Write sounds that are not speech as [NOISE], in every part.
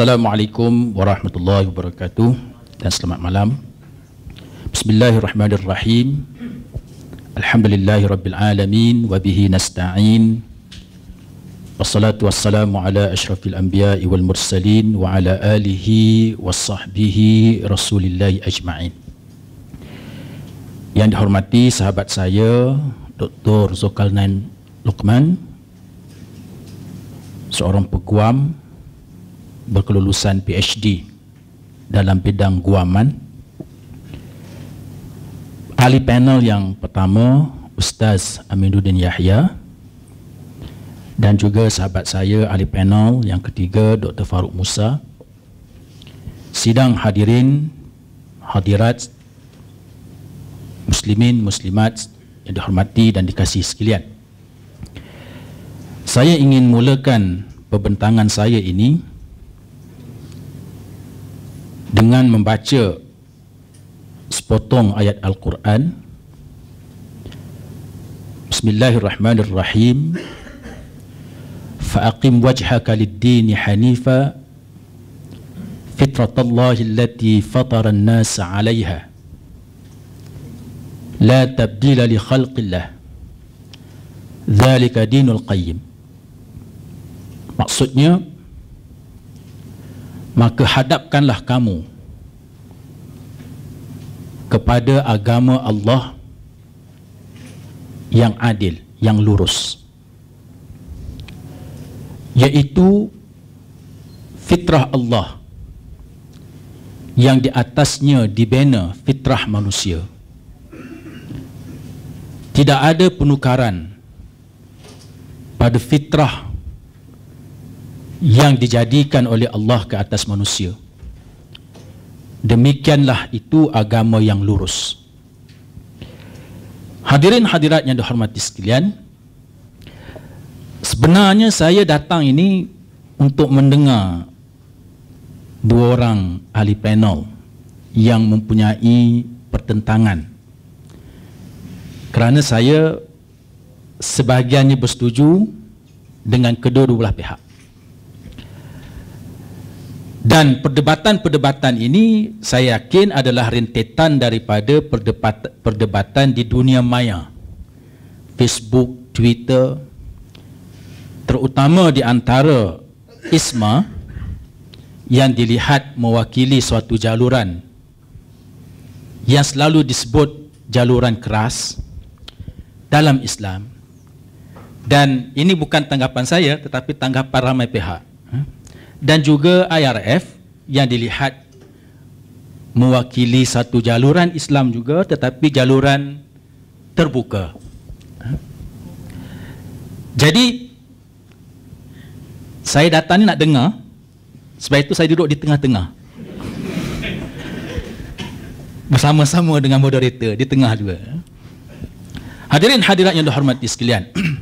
Assalamualaikum warahmatullahi wabarakatuh dan selamat malam. Bismillahirrahmanirrahim. Alhamdulillahirabbil alamin wa bihi nasta'in. Wassalatu wassalamu ala asyrafil anbiya'i wal mursalin wa ala alihi washabbihi rasulillahi ajma'in. Yang dihormati sahabat saya Dr. Zulkarnain Luqman seorang peguam berkelulusan PhD dalam bidang guaman. Ahli panel yang pertama Ustaz Aminuddin Yahya dan juga sahabat saya ahli panel yang ketiga Dr. Faruk Musa. Sidang hadirin hadirat muslimin muslimat yang dihormati dan dikasihi sekalian. Saya ingin mulakan pembentangan saya ini dengan membaca sepotong ayat Al-Quran Bismillahirrahmanirrahim Faaqim wajhaka lid-dini hanifa fitratallahi allati fatara an-nasa 'alayha la tabdila li khalqillah dhalika dinul qayyim Maksudnya maka hadapkanlah kamu kepada agama Allah yang adil, yang lurus. Iaitu fitrah Allah yang di atasnya dibina fitrah manusia. Tidak ada penukaran pada fitrah yang dijadikan oleh Allah ke atas manusia. Demikianlah itu agama yang lurus. Hadirin hadirat yang dihormati sekalian, sebenarnya saya datang ini untuk mendengar dua orang ahli panel yang mempunyai pertentangan. Kerana saya sebahagiannya bersetuju dengan kedua-dua pihak dan perdebatan-perdebatan ini saya yakin adalah rentetan daripada perdebatan di dunia maya Facebook, Twitter terutama di antara ISMA yang dilihat mewakili suatu jaluran yang selalu disebut jaluran keras dalam Islam dan ini bukan tanggapan saya tetapi tanggapan ramai pihak dan juga IRF yang dilihat mewakili satu jaluran Islam juga tetapi jaluran terbuka. Jadi saya datang ni nak dengar sebab itu saya duduk di tengah-tengah. Bersama-sama dengan moderator di tengah juga. Hadirin hadirat yang dihormati sekalian. [CLEARS THROAT]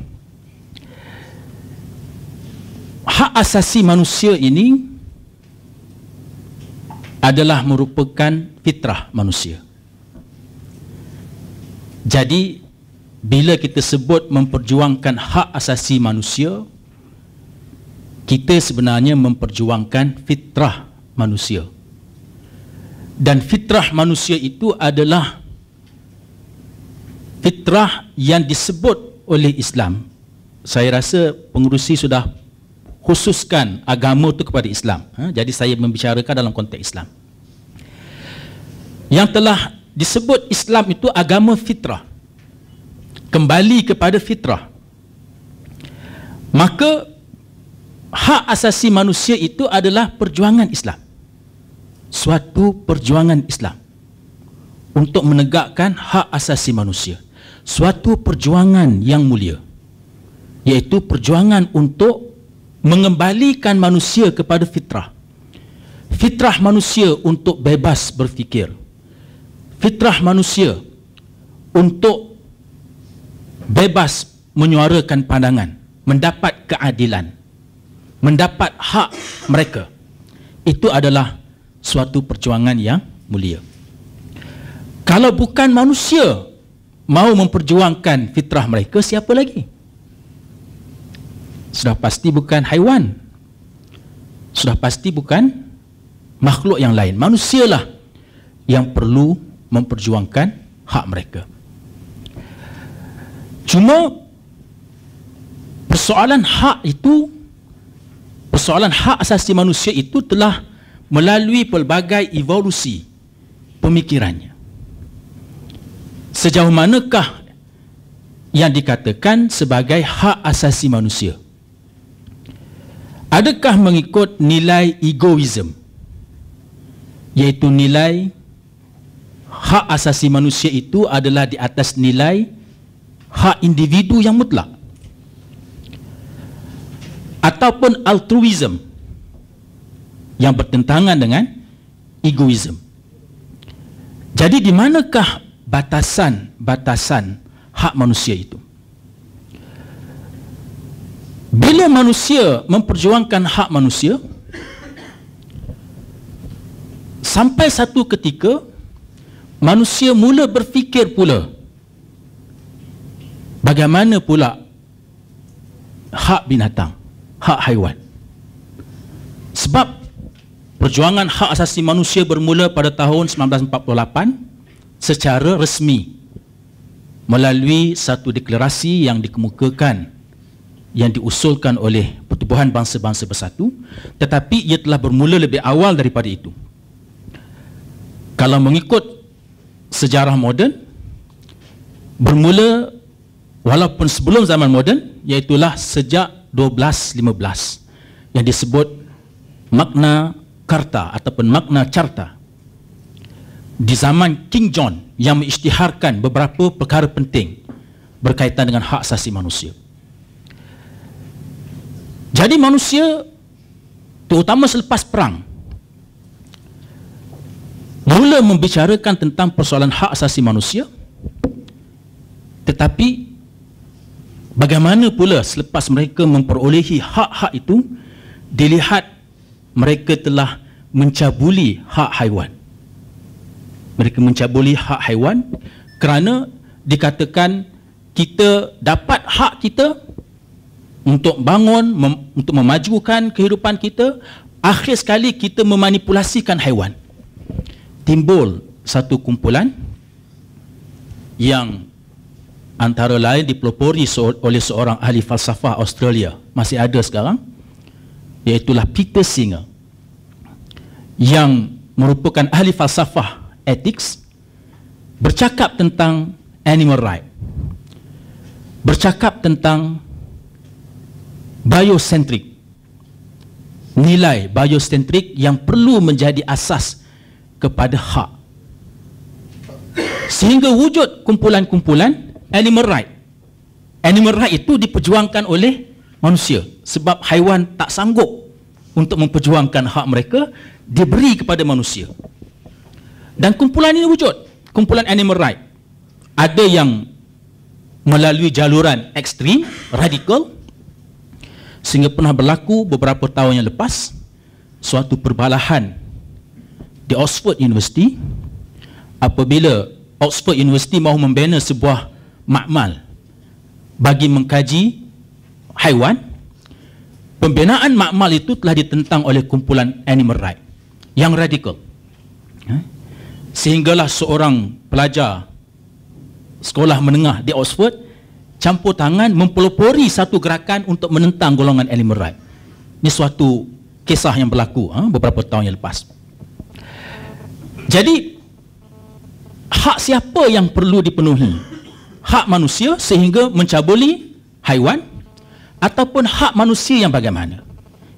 asasi manusia ini adalah merupakan fitrah manusia. Jadi bila kita sebut memperjuangkan hak asasi manusia kita sebenarnya memperjuangkan fitrah manusia. Dan fitrah manusia itu adalah fitrah yang disebut oleh Islam. Saya rasa pengurusi sudah khususkan agama itu kepada Islam. Ha, jadi saya membicarakan dalam konteks Islam. Yang telah disebut Islam itu agama fitrah. Kembali kepada fitrah. Maka hak asasi manusia itu adalah perjuangan Islam. Suatu perjuangan Islam untuk menegakkan hak asasi manusia. Suatu perjuangan yang mulia iaitu perjuangan untuk mengembalikan manusia kepada fitrah fitrah manusia untuk bebas berfikir fitrah manusia untuk bebas menyuarakan pandangan mendapat keadilan mendapat hak mereka itu adalah suatu perjuangan yang mulia kalau bukan manusia mau memperjuangkan fitrah mereka siapa lagi sudah pasti bukan haiwan sudah pasti bukan makhluk yang lain manusialah yang perlu memperjuangkan hak mereka cuma persoalan hak itu persoalan hak asasi manusia itu telah melalui pelbagai evolusi pemikirannya sejauh manakah yang dikatakan sebagai hak asasi manusia adakah mengikut nilai egoism iaitu nilai hak asasi manusia itu adalah di atas nilai hak individu yang mutlak ataupun altruism yang bertentangan dengan egoism jadi di manakah batasan-batasan hak manusia itu bila manusia memperjuangkan hak manusia sampai satu ketika manusia mula berfikir pula bagaimana pula hak binatang hak haiwan sebab perjuangan hak asasi manusia bermula pada tahun 1948 secara resmi melalui satu deklarasi yang dikemukakan yang diusulkan oleh pertubuhan bangsa-bangsa bersatu tetapi ia telah bermula lebih awal daripada itu kalau mengikut sejarah moden bermula walaupun sebelum zaman moden iaitu sejak 1215 yang disebut Magna Carta ataupun Magna Carta di zaman King John yang mengisytiharkan beberapa perkara penting berkaitan dengan hak asasi manusia jadi manusia terutama selepas perang mula membicarakan tentang persoalan hak asasi manusia tetapi bagaimana pula selepas mereka memperolehi hak-hak itu dilihat mereka telah mencabuli hak haiwan mereka mencabuli hak haiwan kerana dikatakan kita dapat hak kita untuk bangun mem, untuk memajukan kehidupan kita akhir sekali kita memanipulasikan haiwan timbul satu kumpulan yang antara lain dipelopori oleh seorang ahli falsafah Australia masih ada sekarang iaitu Peter Singer yang merupakan ahli falsafah etik, bercakap tentang animal rights, bercakap tentang biocentric nilai biocentric yang perlu menjadi asas kepada hak sehingga wujud kumpulan-kumpulan animal right animal right itu diperjuangkan oleh manusia sebab haiwan tak sanggup untuk memperjuangkan hak mereka diberi kepada manusia dan kumpulan ini wujud kumpulan animal right ada yang melalui jaluran ekstrim radikal sehingga pernah berlaku beberapa tahun yang lepas suatu perbalahan di Oxford University apabila Oxford University mahu membina sebuah makmal bagi mengkaji haiwan pembinaan makmal itu telah ditentang oleh kumpulan animal rights yang radikal ha? sehinggalah seorang pelajar sekolah menengah di Oxford campur tangan mempelopori satu gerakan untuk menentang golongan animal rights. Ini suatu kisah yang berlaku ha, beberapa tahun yang lepas. Jadi, hak siapa yang perlu dipenuhi? Hak manusia sehingga mencabuli haiwan ataupun hak manusia yang bagaimana?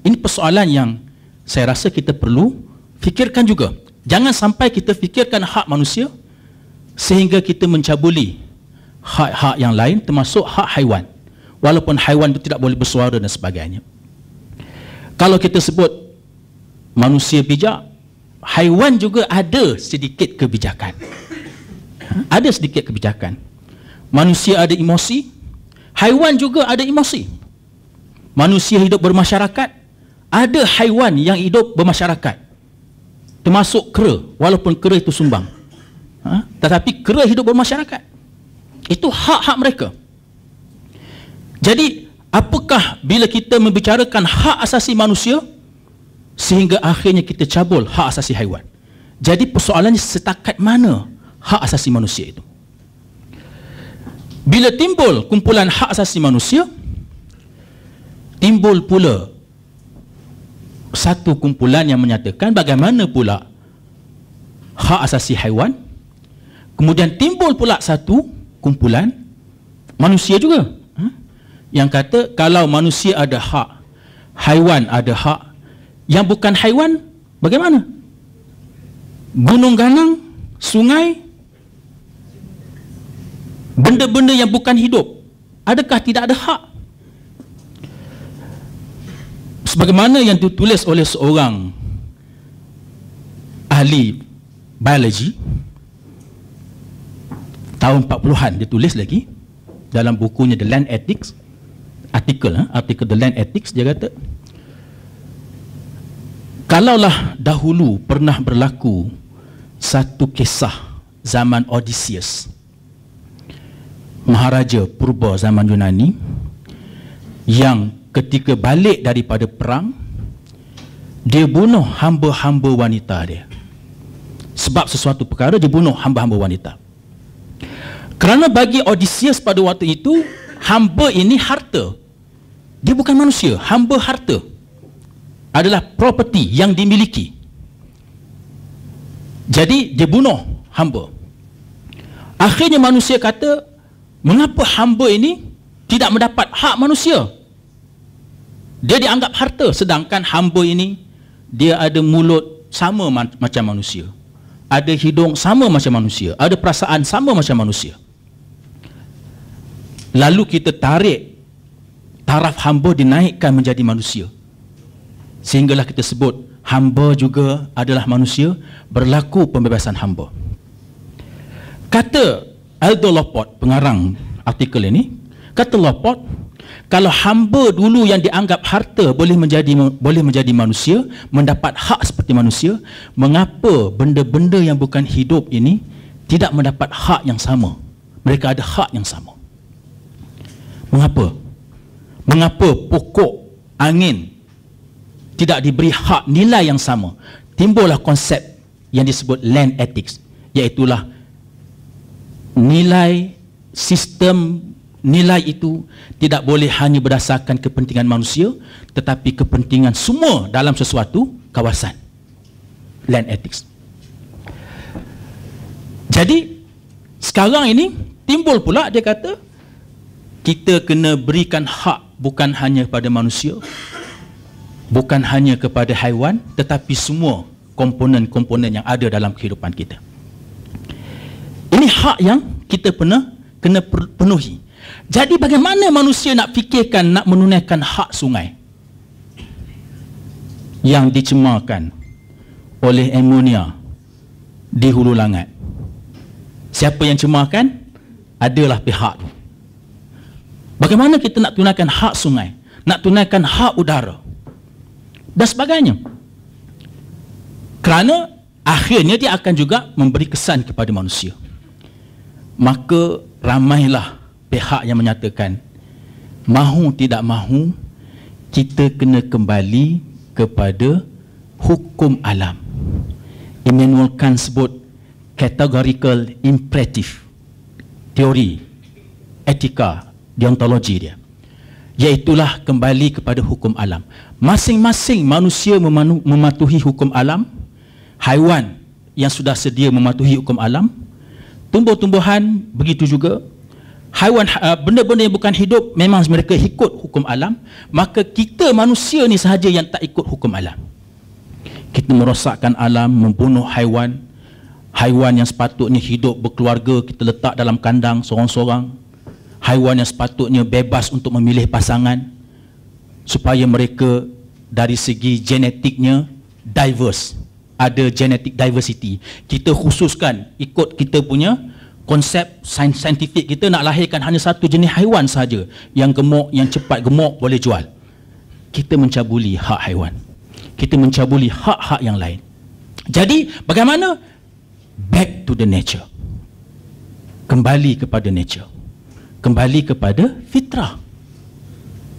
Ini persoalan yang saya rasa kita perlu fikirkan juga. Jangan sampai kita fikirkan hak manusia sehingga kita mencabuli hak-hak yang lain termasuk hak haiwan walaupun haiwan itu tidak boleh bersuara dan sebagainya kalau kita sebut manusia bijak haiwan juga ada sedikit kebijakan ada sedikit kebijakan manusia ada emosi haiwan juga ada emosi manusia hidup bermasyarakat ada haiwan yang hidup bermasyarakat termasuk kera walaupun kera itu sumbang ha? tetapi kera hidup bermasyarakat itu hak-hak mereka. Jadi, apakah bila kita membicarakan hak asasi manusia sehingga akhirnya kita cabul hak asasi haiwan? Jadi persoalannya setakat mana hak asasi manusia itu? Bila timbul kumpulan hak asasi manusia, timbul pula satu kumpulan yang menyatakan bagaimana pula hak asasi haiwan. Kemudian timbul pula satu kumpulan manusia juga ha? yang kata kalau manusia ada hak haiwan ada hak yang bukan haiwan bagaimana gunung ganang sungai benda-benda yang bukan hidup adakah tidak ada hak sebagaimana yang ditulis oleh seorang ahli biologi tahun 40-an dia tulis lagi dalam bukunya The Land Ethics artikel eh? artikel The Land Ethics dia kata kalaulah dahulu pernah berlaku satu kisah zaman Odysseus Maharaja Purba zaman Yunani yang ketika balik daripada perang dia bunuh hamba-hamba wanita dia sebab sesuatu perkara dia bunuh hamba-hamba wanita kerana bagi Odysseus pada waktu itu hamba ini harta. Dia bukan manusia, hamba harta adalah property yang dimiliki. Jadi dia bunuh hamba. Akhirnya manusia kata, mengapa hamba ini tidak mendapat hak manusia? Dia dianggap harta sedangkan hamba ini dia ada mulut sama macam manusia. Ada hidung sama macam manusia, ada perasaan sama macam manusia lalu kita tarik taraf hamba dinaikkan menjadi manusia sehinggalah kita sebut hamba juga adalah manusia berlaku pembebasan hamba kata Aldo Lopot pengarang artikel ini kata Lopot kalau hamba dulu yang dianggap harta boleh menjadi boleh menjadi manusia mendapat hak seperti manusia mengapa benda-benda yang bukan hidup ini tidak mendapat hak yang sama mereka ada hak yang sama Mengapa? Mengapa pokok angin tidak diberi hak nilai yang sama? Timbullah konsep yang disebut land ethics, iaitulah nilai sistem nilai itu tidak boleh hanya berdasarkan kepentingan manusia tetapi kepentingan semua dalam sesuatu kawasan land ethics jadi sekarang ini timbul pula dia kata kita kena berikan hak bukan hanya kepada manusia bukan hanya kepada haiwan tetapi semua komponen-komponen yang ada dalam kehidupan kita ini hak yang kita pernah kena penuhi jadi bagaimana manusia nak fikirkan nak menunaikan hak sungai yang dicemarkan oleh amonia di hulu langat siapa yang cemarkan adalah pihak tu Bagaimana kita nak tunaikan hak sungai? Nak tunaikan hak udara? Dan sebagainya. Kerana akhirnya dia akan juga memberi kesan kepada manusia. Maka ramailah pihak yang menyatakan mahu tidak mahu kita kena kembali kepada hukum alam. Immanuel Kant sebut categorical imperative teori etika deontologi dia iaitulah kembali kepada hukum alam masing-masing manusia mematuhi hukum alam haiwan yang sudah sedia mematuhi hukum alam tumbuh-tumbuhan begitu juga haiwan ha, ah, benda-benda yang bukan hidup memang mereka ikut hukum alam maka kita manusia ni sahaja yang tak ikut hukum alam kita merosakkan alam membunuh haiwan haiwan yang sepatutnya hidup berkeluarga kita letak dalam kandang seorang-seorang haiwan yang sepatutnya bebas untuk memilih pasangan supaya mereka dari segi genetiknya diverse ada genetic diversity kita khususkan ikut kita punya konsep sains saintifik kita nak lahirkan hanya satu jenis haiwan saja yang gemuk yang cepat gemuk boleh jual kita mencabuli hak haiwan kita mencabuli hak-hak yang lain jadi bagaimana back to the nature kembali kepada nature kembali kepada fitrah.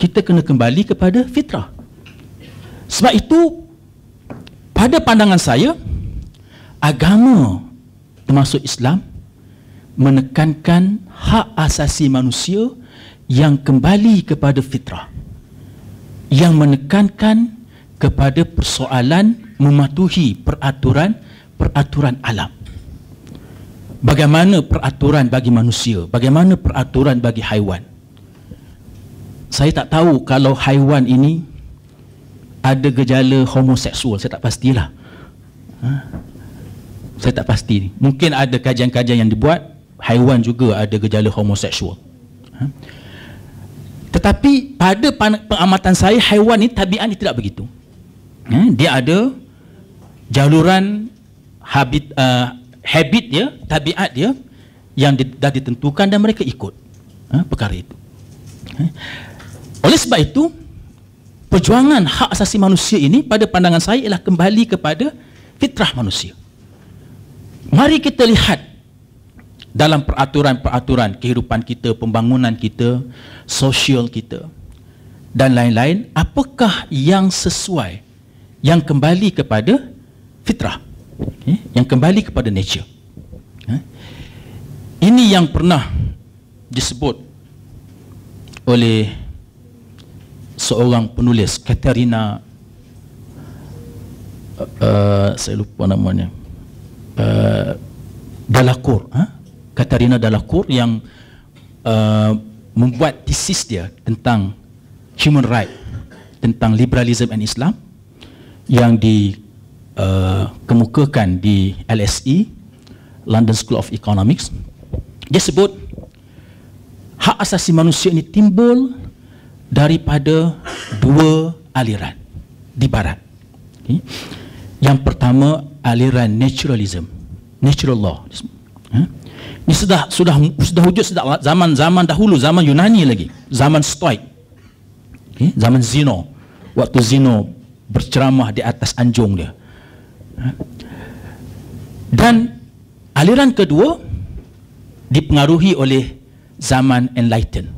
Kita kena kembali kepada fitrah. Sebab itu pada pandangan saya agama termasuk Islam menekankan hak asasi manusia yang kembali kepada fitrah. Yang menekankan kepada persoalan mematuhi peraturan peraturan alam bagaimana peraturan bagi manusia bagaimana peraturan bagi haiwan saya tak tahu kalau haiwan ini ada gejala homoseksual saya tak pastilah ha? saya tak pasti mungkin ada kajian-kajian yang dibuat haiwan juga ada gejala homoseksual ha? tetapi pada pengamatan saya haiwan ini tabiat ini tidak begitu ha? dia ada jaluran habit uh, habit dia, tabiat dia yang di, dah ditentukan dan mereka ikut ha, perkara itu. Ha. Oleh sebab itu, perjuangan hak asasi manusia ini pada pandangan saya ialah kembali kepada fitrah manusia. Mari kita lihat dalam peraturan-peraturan kehidupan kita, pembangunan kita, sosial kita dan lain-lain, apakah yang sesuai yang kembali kepada fitrah eh, yang kembali kepada nature eh, ini yang pernah disebut oleh seorang penulis Katerina uh, uh saya lupa namanya uh, Dalakur eh? Ha? Katerina Dalakur yang uh, membuat tesis dia tentang human right tentang liberalism and Islam yang di kemukakan di LSE London School of Economics dia sebut hak asasi manusia ini timbul daripada dua aliran di barat okay. yang pertama aliran naturalism natural law ini sudah sudah sudah wujud sejak zaman zaman dahulu zaman Yunani lagi zaman Stoik okay. zaman Zeno waktu Zeno berceramah di atas anjung dia dan aliran kedua dipengaruhi oleh zaman enlightened,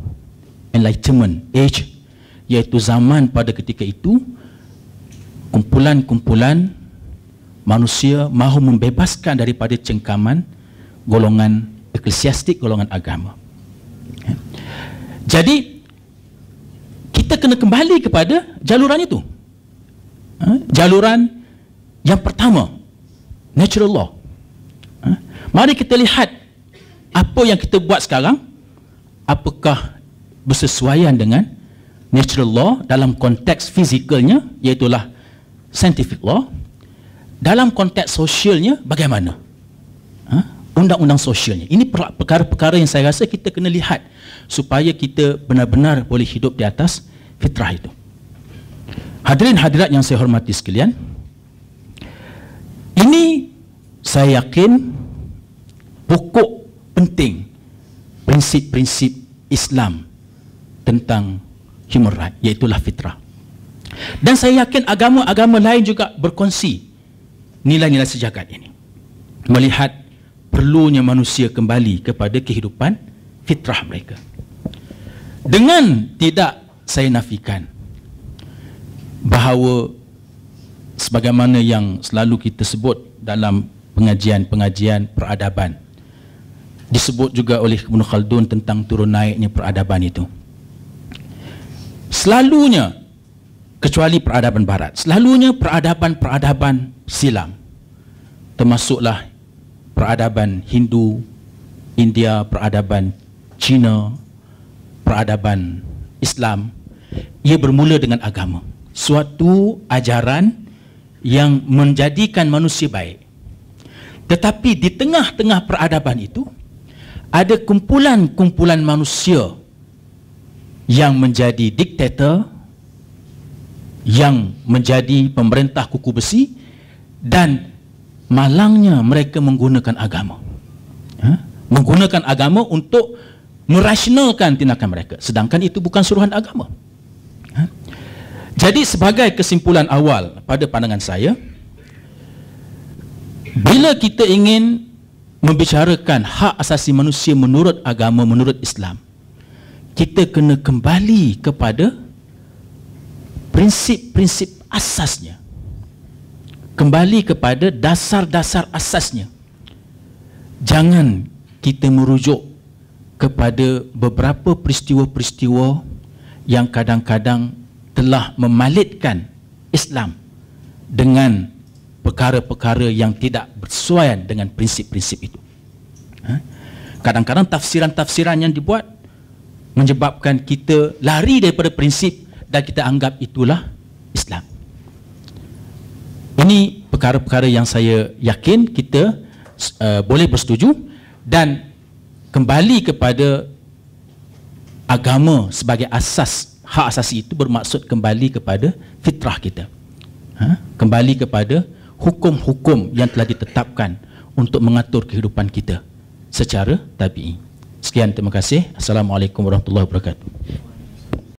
enlightenment age iaitu zaman pada ketika itu kumpulan-kumpulan manusia mahu membebaskan daripada cengkaman golongan eklesiastik, golongan agama. Jadi kita kena kembali kepada jaluran itu. Ha? Jaluran yang pertama, natural law. Ha? Mari kita lihat apa yang kita buat sekarang apakah bersesuaian dengan natural law dalam konteks fizikalnya iaitu scientific law dalam konteks sosialnya bagaimana ha? undang-undang sosialnya ini perkara-perkara yang saya rasa kita kena lihat supaya kita benar-benar boleh hidup di atas fitrah itu hadirin hadirat yang saya hormati sekalian ini saya yakin pokok penting prinsip-prinsip Islam tentang human right iaitu lah fitrah. Dan saya yakin agama-agama lain juga berkongsi nilai-nilai sejagat ini. Melihat perlunya manusia kembali kepada kehidupan fitrah mereka. Dengan tidak saya nafikan bahawa sebagaimana yang selalu kita sebut dalam pengajian-pengajian peradaban disebut juga oleh Ibn Khaldun tentang turun naiknya peradaban itu selalunya kecuali peradaban barat selalunya peradaban-peradaban silam termasuklah peradaban Hindu India peradaban Cina peradaban Islam ia bermula dengan agama suatu ajaran yang menjadikan manusia baik. Tetapi di tengah-tengah peradaban itu ada kumpulan-kumpulan manusia yang menjadi diktator yang menjadi pemerintah kuku besi dan malangnya mereka menggunakan agama. Ha? Menggunakan agama untuk merasionalkan tindakan mereka sedangkan itu bukan suruhan agama. Jadi sebagai kesimpulan awal pada pandangan saya bila kita ingin membicarakan hak asasi manusia menurut agama menurut Islam kita kena kembali kepada prinsip-prinsip asasnya kembali kepada dasar-dasar asasnya jangan kita merujuk kepada beberapa peristiwa-peristiwa yang kadang-kadang telah memalitkan Islam dengan perkara-perkara yang tidak bersuai dengan prinsip-prinsip itu. Ha? Kadang-kadang tafsiran-tafsiran yang dibuat menyebabkan kita lari daripada prinsip dan kita anggap itulah Islam. Ini perkara-perkara yang saya yakin kita uh, boleh bersetuju dan kembali kepada agama sebagai asas hak asasi itu bermaksud kembali kepada fitrah kita ha? kembali kepada hukum-hukum yang telah ditetapkan untuk mengatur kehidupan kita secara tabi'i sekian terima kasih assalamualaikum warahmatullahi wabarakatuh